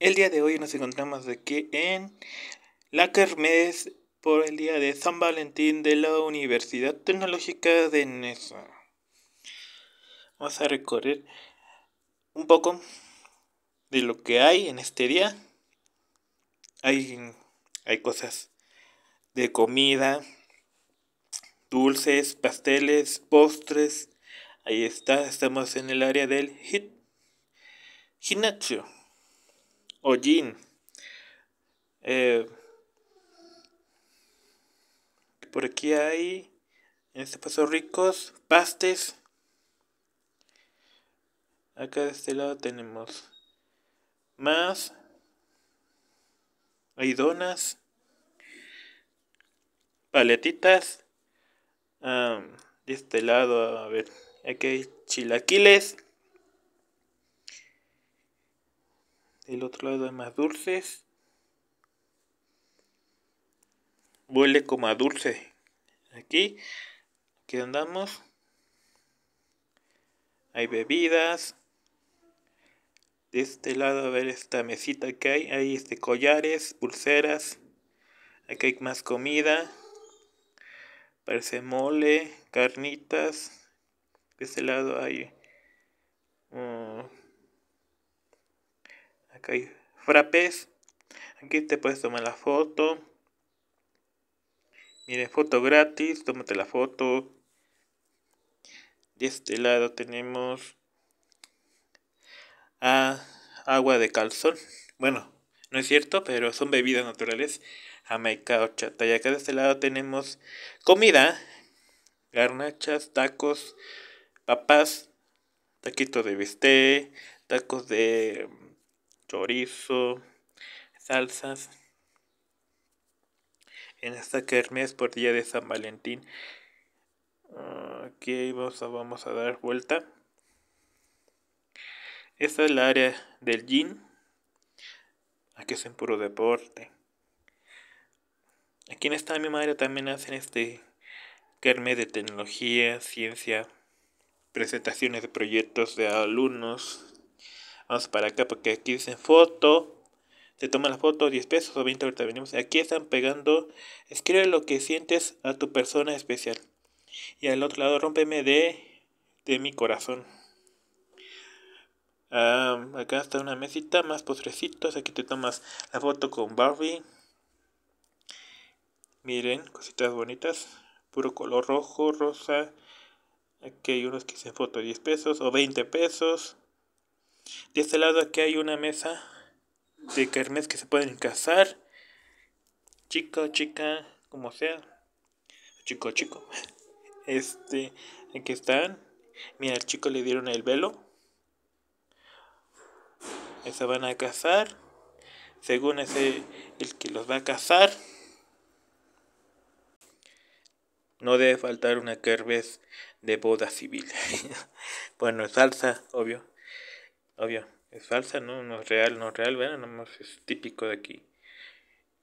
El día de hoy nos encontramos aquí en la Kermés por el día de San Valentín de la Universidad Tecnológica de Nesa. Vamos a recorrer un poco de lo que hay en este día. Hay, hay cosas de comida, dulces, pasteles, postres. Ahí está, estamos en el área del hit, hollín. Eh, por aquí hay, en este paso ricos, pastes. Acá de este lado tenemos más. Hay donas. Paletitas. de este lado, a ver, aquí hay chilaquiles. Del otro lado hay más dulces. Huele como a dulce. Aquí, aquí andamos. Hay bebidas. De este lado, a ver esta mesita que hay. Hay este, collares, pulseras. Aquí hay más comida. Parece mole, carnitas. De este lado hay... Mm, acá hay Aquí te puedes tomar la foto. Miren, foto gratis, tómate la foto. De este lado tenemos ah, agua de calzón. Bueno, no es cierto, pero son bebidas naturales. Jamaica chata Y acá de este lado tenemos comida. Garnachas, tacos, papas, Taquito de bistec, tacos de chorizo, salsas. En esta kermés por día de San Valentín. Aquí vamos a, a dar vuelta. Esta es la área del gin. Aquí es en puro deporte. Aquí en esta misma área también hacen este kermés de tecnología, ciencia, presentaciones de proyectos de alumnos, Vamos para acá porque aquí dicen foto. Se toma la foto, 10 pesos o 20 ahorita venimos. Aquí están pegando. Escribe lo que sientes a tu persona especial. Y al otro lado, rómpeme de, de mi corazón. Ah, acá está una mesita, más postrecitos. Aquí te tomas la foto con Barbie. Miren, cositas bonitas. Puro color rojo, rosa. Aquí hay unos que dicen foto 10 pesos o 20 pesos. De este lado aquí hay una mesa de carmes que se pueden casar. Chico, chica, como sea. Chico, chico. Este, aquí están. Mira, al chico le dieron el velo. Se van a casar. Según ese, el que los va a casar. No debe faltar una kermes de boda civil. bueno, salsa, obvio obvio, es falsa, ¿no? No es real, no es real, bueno, nomás es típico de aquí.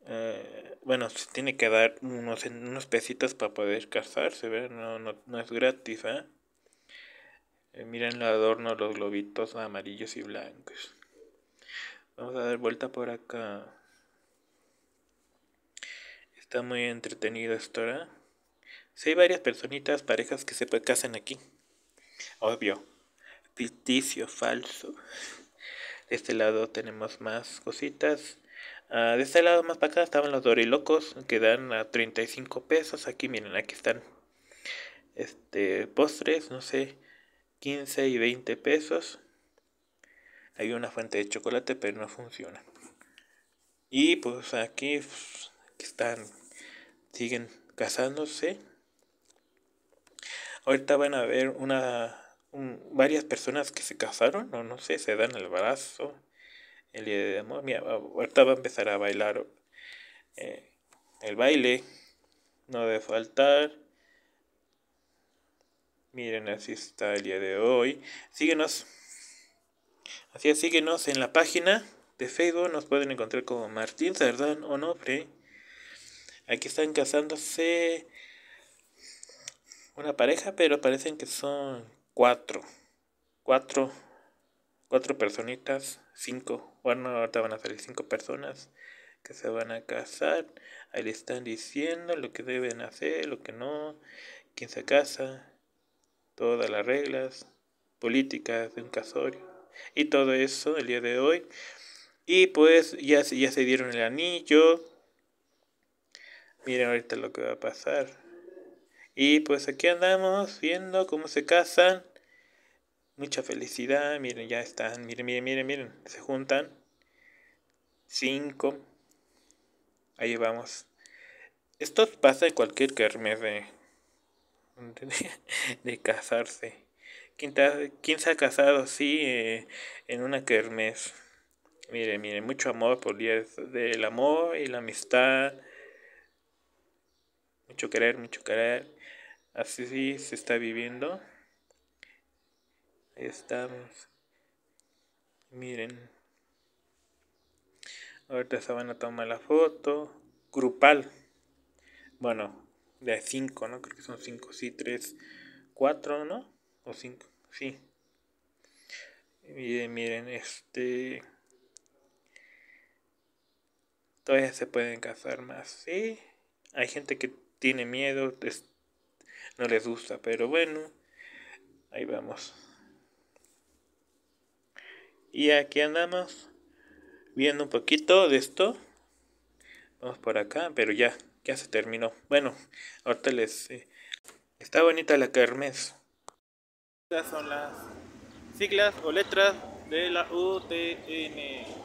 Eh, bueno, se tiene que dar unos, unos pesitos para poder casarse, ¿verdad? No, no, es gratis, ¿ah? ¿eh? Miren el adorno, los globitos amarillos y blancos. Vamos a dar vuelta por acá. Está muy entretenido esto, ¿verdad? Sí, hay varias personitas, parejas que se casan aquí. Obvio ficticio, falso. De este lado tenemos más cositas. Ah, de este lado más para acá estaban los dorilocos que dan a 35 pesos. Aquí miren, aquí están este postres, no sé, 15 y 20 pesos. Hay una fuente de chocolate, pero no funciona. Y pues aquí, pues, aquí están, siguen casándose. Ahorita van a ver una varias personas que se casaron, o no sé, se dan el brazo, el día de Mira, ahorita va a empezar a bailar eh, el baile, no debe faltar. Miren, así está el día de hoy. Síguenos. Así es, síguenos en la página de Facebook. Nos pueden encontrar como Martín no Onofre. Aquí están casándose una pareja, pero parecen que son cuatro, cuatro, cuatro personitas, cinco, bueno, ahorita van a salir cinco personas que se van a casar, ahí le están diciendo lo que deben hacer, lo que no, quién se casa, todas las reglas políticas de un casorio y todo eso el día de hoy. Y pues ya, ya se dieron el anillo. Miren ahorita lo que va a pasar. Y pues aquí andamos viendo cómo se casan. Mucha felicidad. Miren, ya están. Miren, miren, miren, miren. Se juntan. Cinco. Ahí vamos. Esto pasa en cualquier quermes de, de, casarse. ¿Quién, se ha casado así eh, en una kermes? Miren, miren. mucho amor por días del amor y la amistad. Mucho querer, mucho querer así sí, se está viviendo. Ahí estamos. Miren. Ahorita se van a tomar la foto. Grupal. Bueno, de 5, ¿no? Creo que son 5, sí, 3, 4, ¿no? O 5, sí. Miren, miren, este... Todavía se pueden casar más, sí. Hay gente que tiene miedo, no les gusta, pero bueno, ahí vamos. Y aquí andamos viendo un poquito de esto. Vamos por acá, pero ya, ya se terminó. Bueno, ahorita les... Eh, está bonita la carmes Estas son las siglas o letras de la UTN.